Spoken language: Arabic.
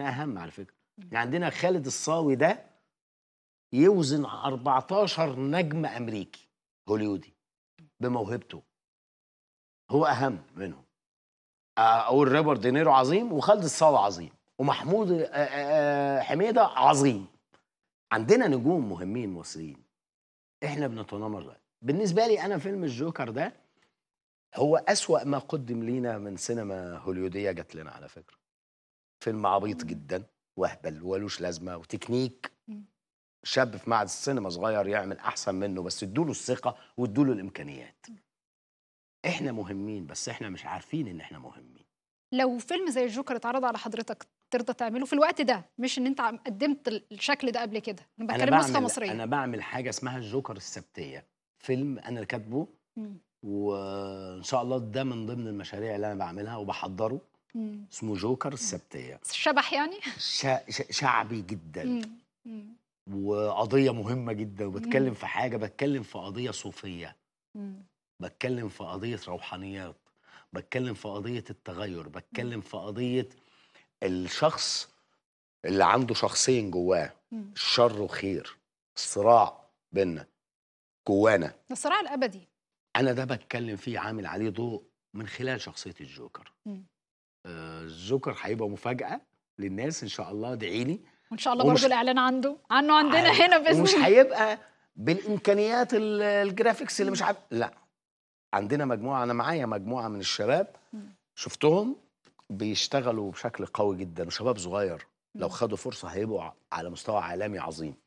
احنا اهم على فكره يعني عندنا خالد الصاوي ده يوزن 14 نجم امريكي هوليودي بموهبته هو اهم منهم اقول ريبر دينيرو عظيم وخالد الصاوي عظيم ومحمود حميده عظيم عندنا نجوم مهمين مصريين احنا بنتنمر بالنسبه لي انا فيلم الجوكر ده هو اسوا ما قدم لينا من سينما هوليوديه جات لنا على فكره فيلم عبيط جدا واهبل ولوش لازمه وتكنيك شاب في معهد السينما صغير يعمل احسن منه بس ادوا له الثقه وادوا له الامكانيات احنا مهمين بس احنا مش عارفين ان احنا مهمين لو فيلم زي الجوكر اتعرض على حضرتك ترضى تعمله في الوقت ده مش ان انت قدمت الشكل ده قبل كده انا بتكلم نسخه مصريه انا بعمل حاجه اسمها الجوكر السبتيه فيلم انا كاتبه وان شاء الله ده من ضمن المشاريع اللي انا بعملها وبحضره اسمه جوكر السبتيه شبح يعني ش... شعبي جدا وقضيه مهمه جدا وبتكلم في حاجه بتكلم في قضيه صوفيه بتكلم في قضيه روحانيات بتكلم في قضيه التغير بتكلم في قضيه الشخص اللي عنده شخصين جواه الشر وخير الصراع بينا جوانا الصراع الابدي انا ده بتكلم فيه عامل عليه ضوء من خلال شخصيه الجوكر مم. الذكر هيبقى مفاجاه للناس ان شاء الله ادعي لي وان شاء الله برضه الاعلان عنده عنه عندنا هنا باذن الله ومش هيبقى بالامكانيات الجرافيكس اللي مش عارف لا عندنا مجموعه انا معايا مجموعه من الشباب شفتهم بيشتغلوا بشكل قوي جدا وشباب صغير لو خدوا فرصه هيبقوا على مستوى عالمي عظيم